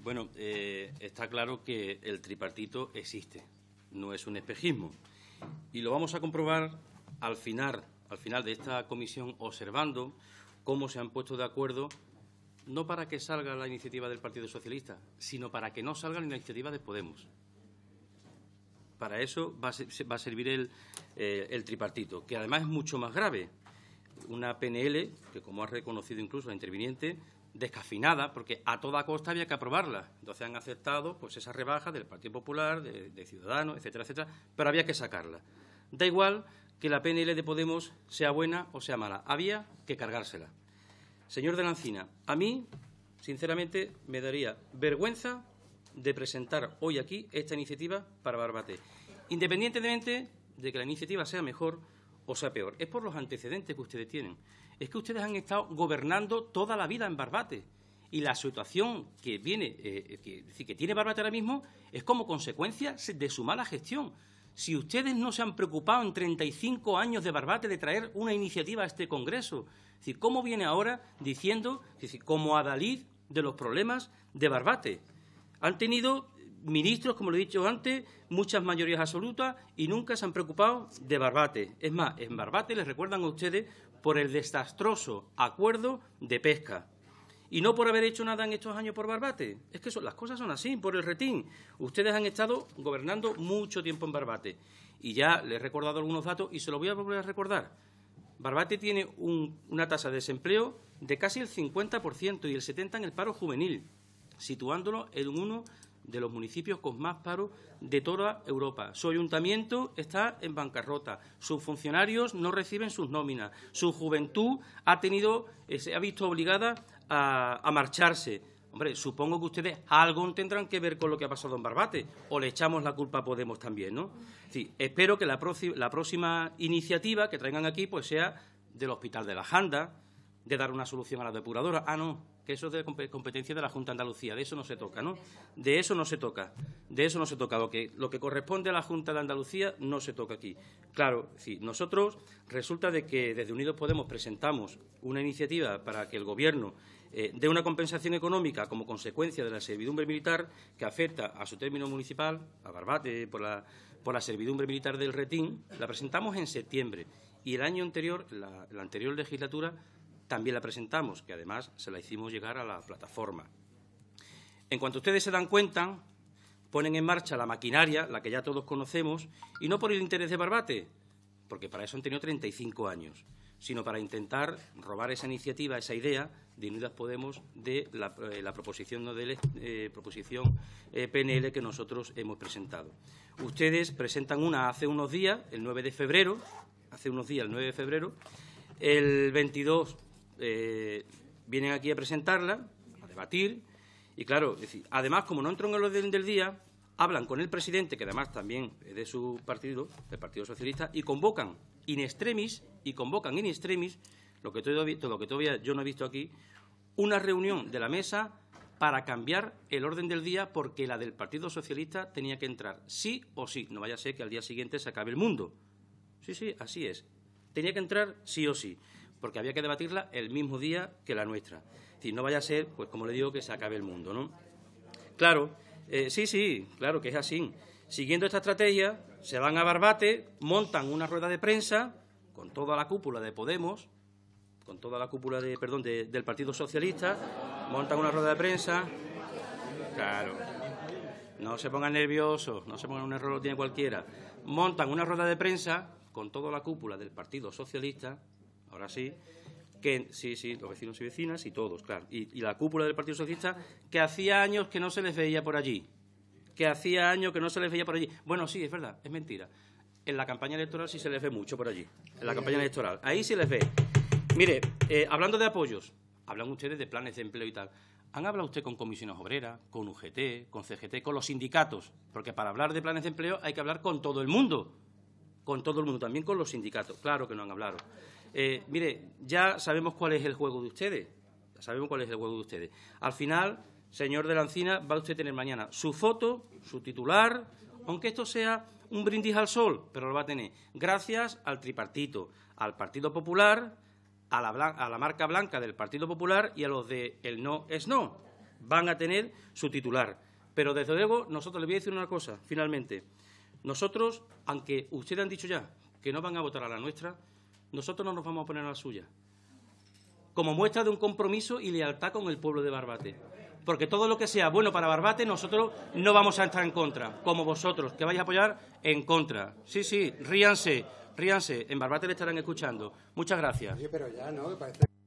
Bueno, eh, está claro que el tripartito existe, no es un espejismo. Y lo vamos a comprobar al final, al final de esta comisión, observando cómo se han puesto de acuerdo, no para que salga la iniciativa del Partido Socialista, sino para que no salga la iniciativa de Podemos. Para eso va a, va a servir el, eh, el tripartito, que además es mucho más grave. Una PNL, que como ha reconocido incluso la interviniente, descafinada, porque a toda costa había que aprobarla. Entonces han aceptado pues esa rebaja del Partido Popular, de, de Ciudadanos, etcétera, etcétera, pero había que sacarla. Da igual que la PNL de Podemos sea buena o sea mala, había que cargársela. Señor de Lancina, a mí, sinceramente, me daría vergüenza de presentar hoy aquí esta iniciativa para Barbate. Independientemente de que la iniciativa sea mejor, o sea peor. Es por los antecedentes que ustedes tienen. Es que ustedes han estado gobernando toda la vida en Barbate. Y la situación que viene, eh, que, tiene Barbate ahora mismo, es como consecuencia de su mala gestión. Si ustedes no se han preocupado en 35 años de Barbate de traer una iniciativa a este Congreso, es decir, ¿cómo viene ahora diciendo, es decir, como adalid de los problemas de Barbate? Han tenido ministros, como lo he dicho antes, muchas mayorías absolutas y nunca se han preocupado de Barbate. Es más, en Barbate les recuerdan a ustedes por el desastroso acuerdo de pesca. Y no por haber hecho nada en estos años por Barbate. Es que las cosas son así, por el retín. Ustedes han estado gobernando mucho tiempo en Barbate. Y ya les he recordado algunos datos y se los voy a volver a recordar. Barbate tiene una tasa de desempleo de casi el 50% y el 70% en el paro juvenil, situándolo en un 1 de los municipios con más paro de toda Europa. Su ayuntamiento está en bancarrota, sus funcionarios no reciben sus nóminas, su juventud ha tenido, eh, se ha visto obligada a, marcharse. Hombre, supongo que ustedes algo tendrán que ver con lo que ha pasado en Barbate, o le echamos la culpa a Podemos también, ¿no? Sí, espero que la, la próxima iniciativa que traigan aquí pues sea del Hospital de la Janda, de dar una solución a la depuradora. Ah, no, que eso es de competencia de la Junta de Andalucía, de eso no se toca, ¿no? De eso no se toca, de eso no se toca. Lo que, corresponde a la Junta de Andalucía no se toca aquí. Claro, sí, nosotros resulta de que desde Unidos Podemos presentamos una iniciativa para que el Gobierno eh, dé una compensación económica como consecuencia de la servidumbre militar que afecta a su término municipal, a Barbate, por la, servidumbre militar del Retín, la presentamos en septiembre y el año anterior, la anterior legislatura, también la presentamos, que además se la hicimos llegar a la plataforma. En cuanto ustedes se dan cuenta, ponen en marcha la maquinaria, la que ya todos conocemos, y no por el interés de Barbate, porque para eso han tenido 35 años, sino para intentar robar esa iniciativa, esa idea de Unidas Podemos de la, eh, proposición, eh, proposición eh, PNL que nosotros hemos presentado. Ustedes presentan una hace unos días, el 9 de febrero, hace unos días, el 9 de febrero, el 22 eh, vienen aquí a presentarla, a debatir, y claro, además, como no entran en el orden del día, hablan con el presidente, que además también es de su partido, del Partido Socialista, y convocan in extremis, y convocan in extremis, lo que todavía, lo que todavía yo no he visto aquí, una reunión de la mesa para cambiar el orden del día porque la del Partido Socialista tenía que entrar sí o sí. No vaya a ser que al día siguiente se acabe el mundo. Sí, sí, así es. Tenía que entrar sí o sí porque había que debatirla el mismo día que la nuestra. Si no vaya a ser, pues como le digo, que se acabe el mundo, ¿no? Claro, eh, sí, sí, claro que es así. Siguiendo esta estrategia, se van a Barbate, montan una rueda de prensa con toda la cúpula de Podemos, con toda la cúpula de, perdón, del Partido Socialista, montan una rueda de prensa. Claro. No se pongan nerviosos, no se pongan un error, lo tiene cualquiera. Montan una rueda de prensa con toda la cúpula del Partido Socialista, ahora sí, que sí, sí, los vecinos y vecinas y todos, claro. Y, la cúpula del Partido Socialista, que hacía años que no se les veía por allí, que hacía años que no se les veía por allí. Bueno, sí, es verdad, es mentira. En la campaña electoral sí se les ve mucho por allí, en la campaña electoral. Ahí sí les ve. Mire, eh, hablando de apoyos, hablan ustedes de planes de empleo y tal. ¿Han hablado usted con comisiones obreras, con UGT, con CGT, con los sindicatos? Porque para hablar de planes de empleo hay que hablar con todo el mundo, con todo el mundo, también con los sindicatos. Claro que no han hablado. Eh, mire, ya sabemos cuál es el juego de ustedes. sabemos cuál es el juego de ustedes. Al final, señor de la Encina, va usted a tener mañana su foto, su titular, aunque esto sea un brindis al sol, pero lo va a tener gracias al tripartito, al Partido Popular, a la, marca blanca del Partido Popular y a los de el no es no. Van a tener su titular. Pero desde luego, nosotros les voy a decir una cosa, finalmente. Nosotros, aunque ustedes han dicho ya que no van a votar a la nuestra, nosotros no nos vamos a poner a la suya. Como muestra de un compromiso y lealtad con el pueblo de Barbate. Porque todo lo que sea bueno para Barbate, nosotros no vamos a estar en contra. Como vosotros, que vais a apoyar en contra. Sí, sí, ríanse, ríanse. En Barbate le estarán escuchando. Muchas gracias. pero